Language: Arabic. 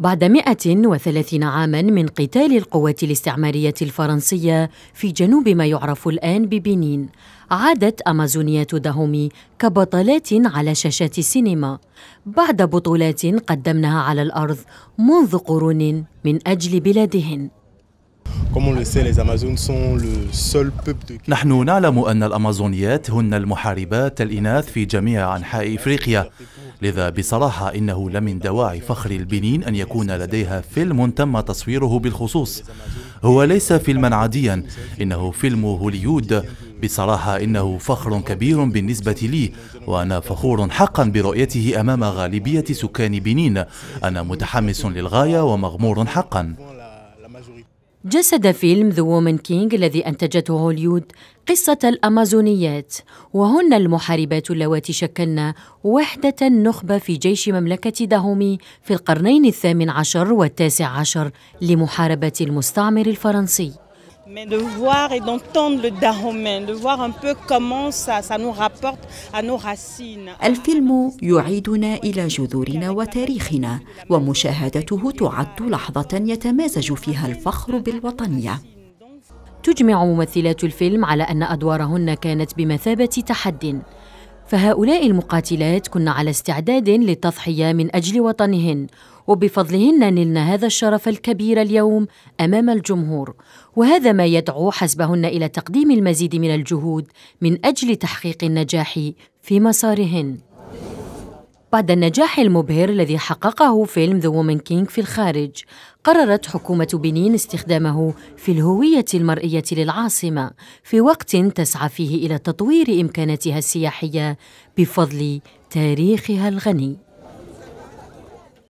بعد 130 عاما من قتال القوات الاستعمارية الفرنسية في جنوب ما يعرف الآن ببنين عادت أمازونية دهومي كبطلات على شاشات السينما بعد بطولات قدمنها على الأرض منذ قرون من أجل بلادهن نحن نعلم أن الأمازونيات هن المحاربات الإناث في جميع أنحاء إفريقيا لذا بصراحة إنه لمن دواعي فخر البنين أن يكون لديها فيلم تم تصويره بالخصوص هو ليس فيلما عاديا إنه فيلم هوليود بصراحة إنه فخر كبير بالنسبة لي وأنا فخور حقا برؤيته أمام غالبية سكان بنين أنا متحمس للغاية ومغمور حقا جسد فيلم ذا وومن كينج الذي أنتجته هوليود قصة الأمازونيات وهن المحاربات اللواتي شكلن وحدة نخبة في جيش مملكة داهومي في القرنين الثامن عشر والتاسع عشر لمحاربة المستعمر الفرنسي mais de voir et d'entendre le Dahomey, de voir un peu comment ça, ça nous rapporte à nos racines. الفيلم يعيدنا إلى جذورنا وتاريخنا ومشاهدته تعد لحظة يتمازج فيها الفخر بالوطنية. تجمع ممثلات الفيلم على أن أدوارهن كانت بمثابة تحد فهؤلاء المقاتلات كن على استعداد للتضحية من أجل وطنهن وبفضلهن نلن هذا الشرف الكبير اليوم امام الجمهور وهذا ما يدعو حسبهن الى تقديم المزيد من الجهود من اجل تحقيق النجاح في مسارهن بعد النجاح المبهر الذي حققه فيلم ذا وومن كينج في الخارج قررت حكومة بنين استخدامه في الهوية المرئية للعاصمة في وقت تسعى فيه إلى تطوير إمكاناتها السياحية بفضل تاريخها الغني